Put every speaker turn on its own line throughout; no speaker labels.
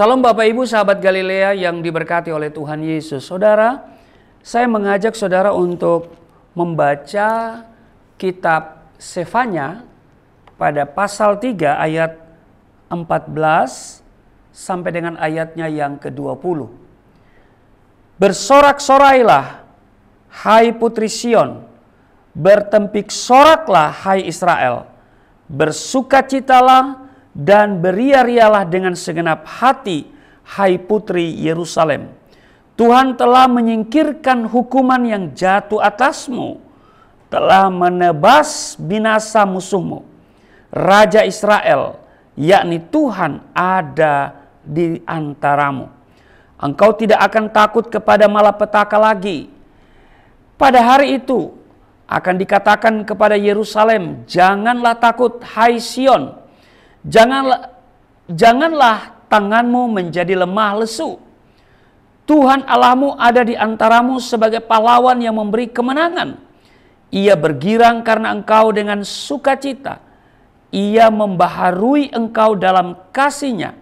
Salam Bapak Ibu sahabat Galilea yang diberkati oleh Tuhan Yesus. Saudara, saya mengajak saudara untuk membaca kitab Sefanya pada pasal 3 ayat 14 sampai dengan ayatnya yang ke-20. Bersorak-sorailah hai putri Sion, bertempik soraklah hai Israel, bersukacitalah dan beria-rialah dengan segenap hati, hai putri Yerusalem. Tuhan telah menyingkirkan hukuman yang jatuh atasmu, telah menebas binasa musuhmu. Raja Israel, yakni Tuhan ada di antaramu. Engkau tidak akan takut kepada malapetaka lagi. Pada hari itu akan dikatakan kepada Yerusalem, janganlah takut hai Sion, Janganlah janganlah tanganmu menjadi lemah lesu. Tuhan Allahmu ada di antaramu sebagai pahlawan yang memberi kemenangan. Ia bergirang karena engkau dengan sukacita. Ia membaharui engkau dalam kasihnya.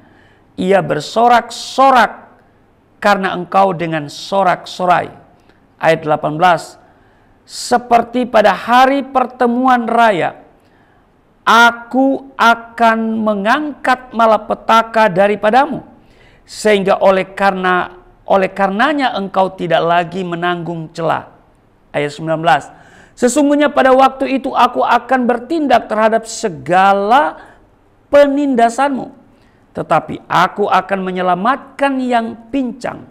Ia bersorak-sorak karena engkau dengan sorak-sorai. Ayat 18. Seperti pada hari pertemuan raya, aku akan mengangkat malapetaka daripadamu sehingga oleh karena oleh karenanya engkau tidak lagi menanggung celah. Ayat 19. Sesungguhnya pada waktu itu aku akan bertindak terhadap segala penindasanmu. Tetapi aku akan menyelamatkan yang pincang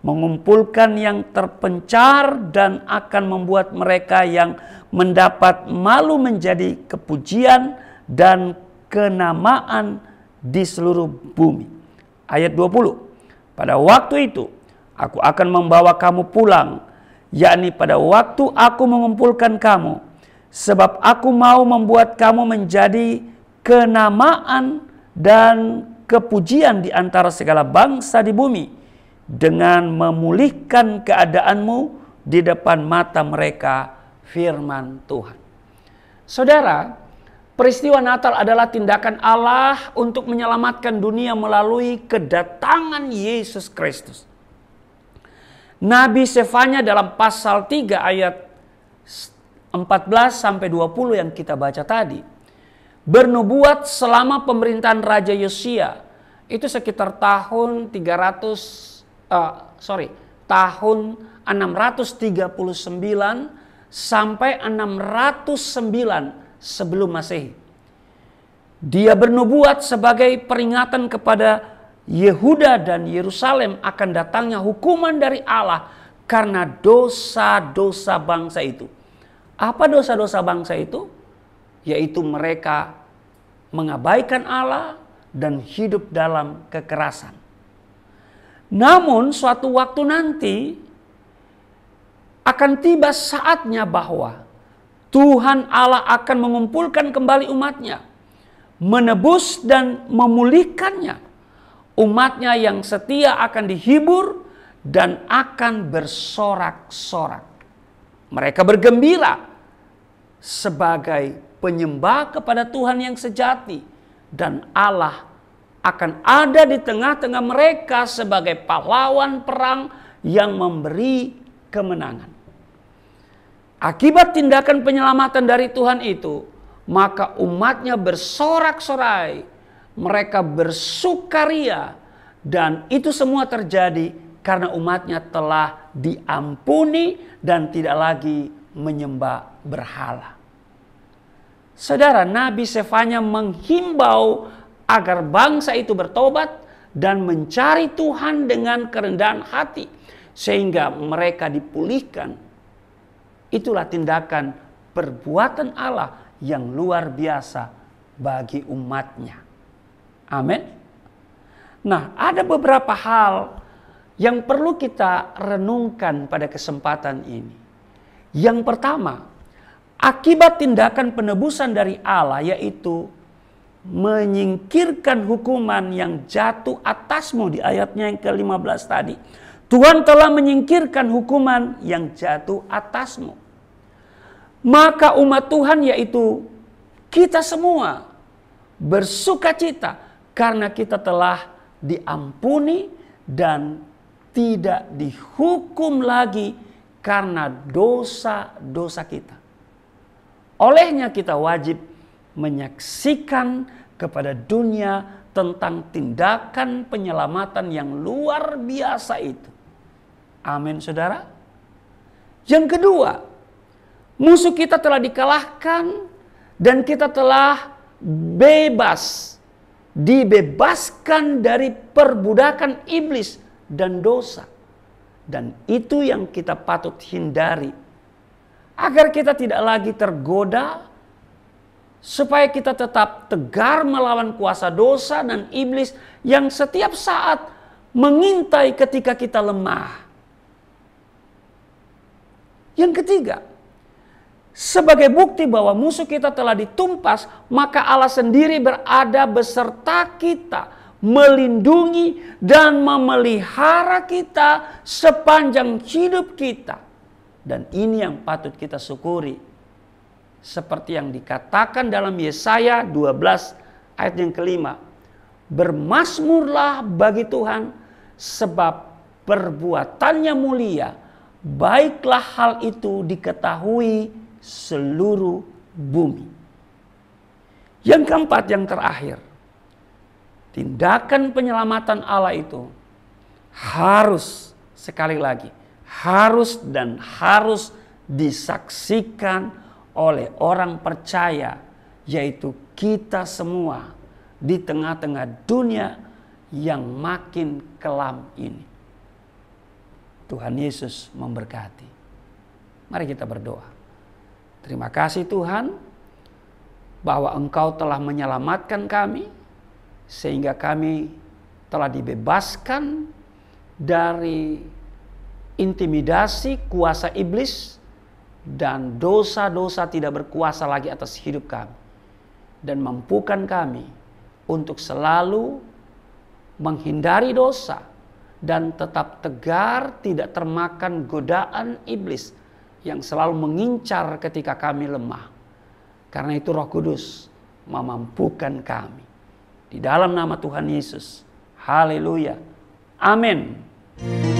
mengumpulkan yang terpencar dan akan membuat mereka yang mendapat malu menjadi kepujian dan kenamaan di seluruh bumi. Ayat 20. Pada waktu itu aku akan membawa kamu pulang, yakni pada waktu aku mengumpulkan kamu, sebab aku mau membuat kamu menjadi kenamaan dan kepujian di antara segala bangsa di bumi dengan memulihkan keadaanmu di depan mata mereka firman Tuhan. Saudara, peristiwa Natal adalah tindakan Allah untuk menyelamatkan dunia melalui kedatangan Yesus Kristus. Nabi Sefanya dalam pasal 3 ayat 14 sampai 20 yang kita baca tadi bernubuat selama pemerintahan Raja Yosia itu sekitar tahun 300 uh, sorry, tahun 639 sampai 609 sebelum Masehi. Dia bernubuat sebagai peringatan kepada Yehuda dan Yerusalem akan datangnya hukuman dari Allah karena dosa-dosa bangsa itu. Apa dosa-dosa bangsa itu? Yaitu mereka mengabaikan Allah dan hidup dalam kekerasan. Namun suatu waktu nanti akan tiba saatnya bahwa Tuhan Allah akan mengumpulkan kembali umatnya. Menebus dan memulihkannya. Umatnya yang setia akan dihibur dan akan bersorak-sorak. Mereka bergembira sebagai penyembah kepada Tuhan yang sejati dan Allah akan ada di tengah-tengah mereka sebagai pahlawan perang yang memberi kemenangan. Akibat tindakan penyelamatan dari Tuhan itu, maka umatnya bersorak-sorai, mereka bersukaria, dan itu semua terjadi karena umatnya telah diampuni dan tidak lagi menyembah berhala. Saudara, Nabi Sefanya menghimbau agar bangsa itu bertobat dan mencari Tuhan dengan kerendahan hati sehingga mereka dipulihkan. Itulah tindakan perbuatan Allah yang luar biasa bagi umatnya. Amin. Nah, ada beberapa hal yang perlu kita renungkan pada kesempatan ini. Yang pertama, akibat tindakan penebusan dari Allah yaitu menyingkirkan hukuman yang jatuh atasmu di ayatnya yang ke-15 tadi. Tuhan telah menyingkirkan hukuman yang jatuh atasmu. Maka umat Tuhan yaitu kita semua bersuka cita karena kita telah diampuni dan tidak dihukum lagi karena dosa-dosa kita. Olehnya kita wajib menyaksikan kepada dunia tentang tindakan penyelamatan yang luar biasa itu. Amin, saudara. Yang kedua, musuh kita telah dikalahkan dan kita telah bebas, dibebaskan dari perbudakan iblis dan dosa. Dan itu yang kita patut hindari. Agar kita tidak lagi tergoda supaya kita tetap tegar melawan kuasa dosa dan iblis yang setiap saat mengintai ketika kita lemah. Yang ketiga, sebagai bukti bahwa musuh kita telah ditumpas, maka Allah sendiri berada beserta kita, melindungi dan memelihara kita sepanjang hidup kita. Dan ini yang patut kita syukuri seperti yang dikatakan dalam Yesaya 12 ayat yang kelima. Bermasmurlah bagi Tuhan sebab perbuatannya mulia, baiklah hal itu diketahui seluruh bumi. Yang keempat, yang terakhir, tindakan penyelamatan Allah itu harus sekali lagi, harus dan harus disaksikan oleh orang percaya, yaitu kita semua di tengah-tengah dunia yang makin kelam ini. Tuhan Yesus memberkati. Mari kita berdoa. Terima kasih Tuhan bahwa Engkau telah menyelamatkan kami sehingga kami telah dibebaskan dari intimidasi kuasa iblis dan dosa-dosa tidak berkuasa lagi atas hidup kami dan mampukan kami untuk selalu menghindari dosa dan tetap tegar tidak termakan godaan iblis yang selalu mengincar ketika kami lemah. Karena itu Roh Kudus memampukan kami. Di dalam nama Tuhan Yesus. Haleluya. Amin.